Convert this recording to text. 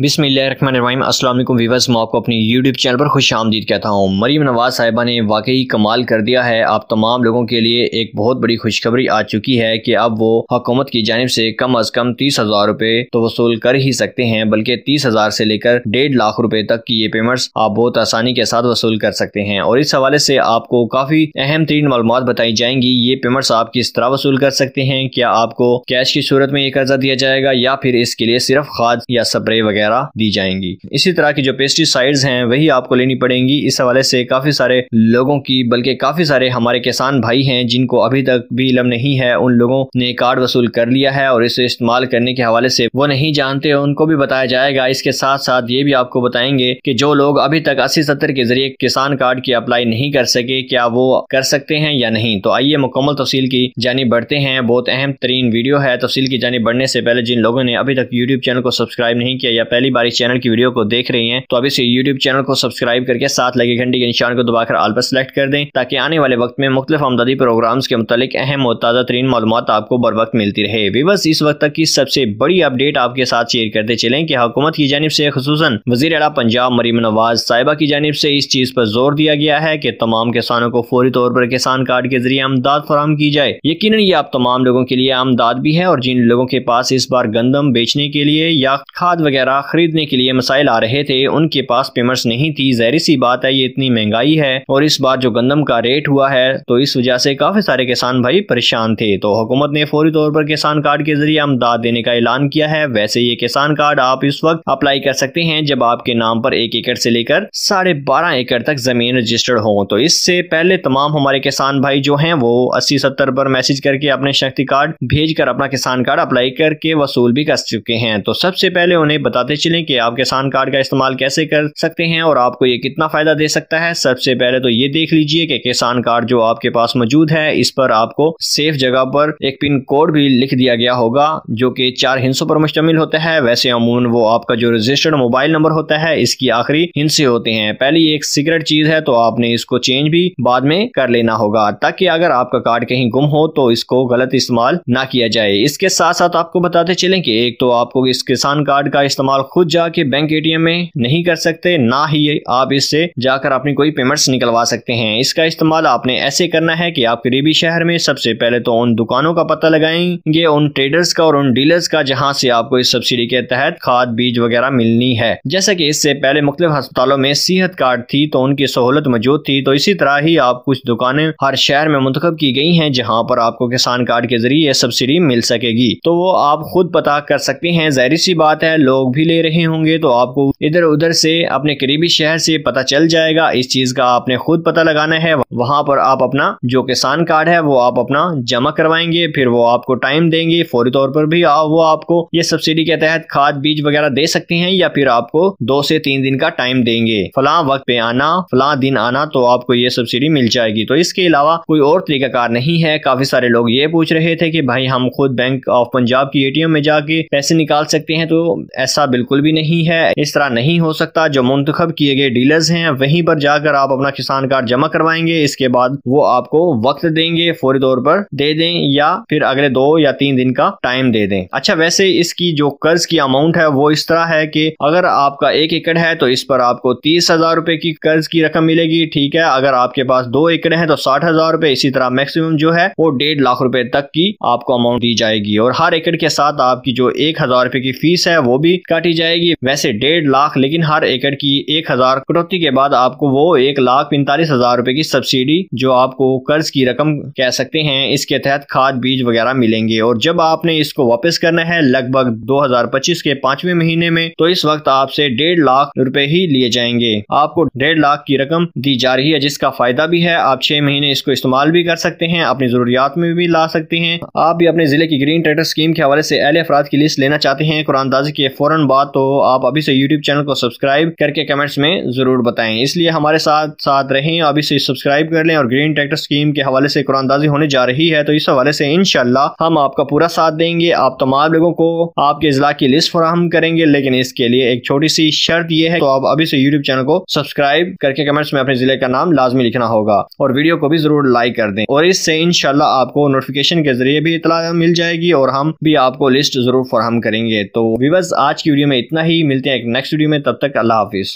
बिसमीम असलम वीवर्स मैं आपको अपने यूट्यूब चैनल पर खुश आमदीद कहता हूँ मरीम नवाज़ साहिबा ने वाकई कमाल कर दिया है आप तमाम लोगों के लिए एक बहुत बड़ी खुशखबरी आ चुकी है कि अब वो हुकूमत की जानब से कम अज़ कम तीस हज़ार रुपये तो वसूल कर ही सकते हैं बल्कि तीस हज़ार से लेकर डेढ़ लाख रुपये तक की ये पेमेंट्स आप बहुत आसानी के साथ वसूल कर सकते हैं और इस हवाले से आपको काफ़ी अहम तरीन मालूम बताई जाएंगी ये पेमेंट्स आप किस तरह वसूल कर सकते हैं क्या आपको कैश की सूरत में ये कर्जा दिया जाएगा या फिर इसके लिए सिर्फ खाद या स्प्रे वगैरह वगैरह दी जाएंगी इसी तरह की जो पेस्टिसाइड्स हैं वही आपको लेनी पड़ेंगी इस हवाले से काफ़ी सारे लोगों की बल्कि काफ़ी सारे हमारे किसान भाई हैं जिनको अभी तक भी इलम नहीं है उन लोगों ने कार्ड वसूल कर लिया है और इसे इस्तेमाल करने के हवाले से वो नहीं जानते उनको भी बताया जाएगा इसके साथ साथ ये भी आपको बताएंगे कि जो लोग अभी तक अस्सी सत्तर के जरिए किसान कार्ड की अप्लाई नहीं कर सके क्या वो कर सकते हैं या नहीं तो आइए मुकम्मल तफसील की जानी बढ़ते हैं बहुत अहम तरीन वीडियो है तफसील की जानी बढ़ने से पहले जिन लोगों ने अभी तक यूट्यूब चैनल को सब्सक्राइब नहीं किया या पहली बार इस चैनल की वीडियो को देख रही है तो अब इस यूट्यूब चैनल को सब्सक्राइब करके साथ लगे घंटे के निशान को दबाकर आल पर सिलेक्ट कर दें ताकि आने वाले वक्त में मुख्तफ आमदादी प्रोग्राम के मुतालिक अहम और ताज़ा तरीन मालूम आपको बर वक्त मिलती रहे विवस इस वक्त तक की सबसे बड़ी अपडेट आपके साथ शेयर करते चले की हुकूमत की जानब ऐसी खसूस वजीर अला पंजाब मरीम नवाज साहिबा की जानब ऐसी इस चीज़ आरोप जोर दिया गया है की तमाम किसानों को फौरी तौर पर किसान कार्ड के जरिए आमदाद फराम की जाए यकीन ये आप तमाम लोगों के लिए आमदाद भी है और जिन लोगों के पास इस बार गंदम बेचने के लिए या खाद वगैरह ख़रीदने के लिए मसाइल आ रहे थे उनके पास पेमेंट नहीं थी जहरी सी बात है ये इतनी महंगाई है और इस बार जो गंदम का रेट हुआ है तो इस वजह से काफ़ी सारे किसान भाई परेशान थे तो हुकूमत ने फौरी तौर पर किसान कार्ड के जरिए अमदाद देने का ऐलान किया है वैसे ये किसान कार्ड आप इस वक्त अप्लाई कर सकते हैं जब आपके नाम पर एक एकड़ से लेकर साढ़े बारह एकड़ तक जमीन रजिस्टर्ड हो तो इससे पहले तमाम हमारे किसान भाई जो हैं वो अस्सी सत्तर पर मैसेज करके अपने शक्ति कार्ड भेज कर अपना किसान कार्ड अप्लाई करके वसूल भी कर चुके हैं तो सबसे पहले उन्हें बताते बताते चले कि आप किसान कार्ड का इस्तेमाल कैसे कर सकते हैं और आपको ये कितना फ़ायदा दे सकता है सबसे पहले तो ये देख लीजिए कि किसान कार्ड जो आपके पास मौजूद है इस पर आपको सेफ जगह पर एक पिन कोड भी लिख दिया गया होगा जो कि चार हिंसों पर मुश्तमिल होता है वैसे अमून वो आपका जो रजिस्टर्ड मोबाइल नंबर होता है इसकी आखिरी हिंसे होते हैं पहली एक सीक्रेट चीज़ है तो आपने इसको चेंज भी बाद में कर लेना होगा ताकि अगर आपका कार्ड कहीं गुम हो तो इसको गलत इस्तेमाल ना किया जाए इसके साथ साथ आपको बताते चले कि एक तो आपको इस किसान कार्ड का इस्तेमाल आप खुद जाके बैंक एटीएम में नहीं कर सकते ना ही आप इससे जाकर अपनी कोई पेमेंट्स निकलवा सकते हैं इसका इस्तेमाल आपने ऐसे करना है कि आप करीबी शहर में सबसे पहले तो उन दुकानों का पता लगाएंगे उन ट्रेडर्स का और उन डीलर्स का जहाँ से आपको इस सब्सिडी के तहत खाद बीज वगैरह मिलनी है जैसा की इससे पहले मुख्तु अस्पतालों में सेहत कार्ड थी तो उनकी सहूलत मौजूद थी तो इसी तरह ही आप कुछ दुकानें हर शहर में मुंतब की गई हैं जहाँ पर आपको किसान कार्ड के जरिए सब्सिडी मिल सकेगी तो वो आप खुद पता कर सकते हैं जहरी सी बात है लोग भी ले रहे होंगे तो आपको इधर उधर से अपने करीबी शहर से पता चल जाएगा इस चीज का आपने खुद पता लगाना है वहाँ पर आप अपना जो किसान कार्ड है वो आप अपना जमा करवाएंगे फिर वो आपको टाइम देंगे फौरी तौर पर भी वो आपको ये सब्सिडी के तहत खाद बीज वगैरह दे सकते हैं या फिर आपको दो से तीन दिन का टाइम देंगे फला वक्त पे आना फला दिन आना तो आपको ये सब्सिडी मिल जाएगी तो इसके अलावा कोई और तरीकाकार नहीं है काफी सारे लोग ये पूछ रहे थे कि भाई हम खुद बैंक ऑफ पंजाब की एटीएम में जाके पैसे निकाल सकते हैं तो ऐसा बिल्कुल बिल्कुल भी नहीं है इस तरह नहीं हो सकता जो मुंतखब किए गए डीलर्स हैं वहीं पर जाकर आप अपना किसान कार्ड जमा करवाएंगे इसके बाद वो आपको वक्त देंगे फौरी तौर पर दे दें या फिर अगले दो या तीन दिन का टाइम दे दें अच्छा वैसे इसकी जो कर्ज की अमाउंट है वो इस तरह है कि अगर आपका एक एकड़ है तो इस पर आपको तीस हजार रुपए की कर्ज की रकम मिलेगी ठीक है अगर आपके पास दो एकड़ है तो साठ हजार रुपए इसी तरह मैक्सिमम जो है वो डेढ़ लाख रुपए तक की आपको अमाउंट दी जाएगी और हर एकड़ के साथ आपकी जो एक हजार रुपए की फीस है वो भी कट काटी जाएगी वैसे डेढ़ लाख लेकिन हर एकड़ की एक हजार कटौती के बाद आपको वो एक लाख पैंतालीस हजार रूपए की सब्सिडी जो आपको कर्ज की रकम कह सकते हैं इसके तहत खाद बीज वगैरह मिलेंगे और जब आपने इसको वापस करना है लगभग 2025 के पांचवे महीने में तो इस वक्त आपसे डेढ़ लाख रुपए ही लिए जाएंगे आपको डेढ़ लाख की रकम दी जा रही है जिसका फायदा भी है आप छह महीने इसको इस्तेमाल भी कर सकते हैं अपनी जरूरियात में भी ला सकते हैं आप भी अपने जिले की ग्रीन ट्रेडर स्कीम के हवाले से अहले अफराद की लिस्ट लेना चाहते हैं कुरानदाजी के फौरन बात तो आप अभी से यूट्यूब चैनल को सब्सक्राइब करके कमेंट्स में जरूर बताएं इसलिए हमारे साथ साथ रहें अभी से सब्सक्राइब कर लें और ग्रीन ट्रैक्टर स्कीम के हवाले से कुरानदाजी होने जा रही है तो इस हवाले से इनशाला हम आपका पूरा साथ देंगे आप तमाम लोगों को आपके अजला की लिस्ट फराहम करेंगे लेकिन इसके लिए एक छोटी सी शर्त यह है तो आप अभी से यूट्यूब चैनल को सब्सक्राइब करके कमेंट्स में अपने जिले का नाम लाजमी लिखना होगा और वीडियो को भी जरूर लाइक कर दें और इससे इनशाला आपको नोटिफिकेशन के जरिए भी इतला मिल जाएगी और हम भी आपको लिस्ट जरूर फराहम करेंगे तो विवस आज की वीडियो वीडियो में इतना ही मिलते हैं एक नेक्स्ट वीडियो में तब तक अल्लाह हाफिज़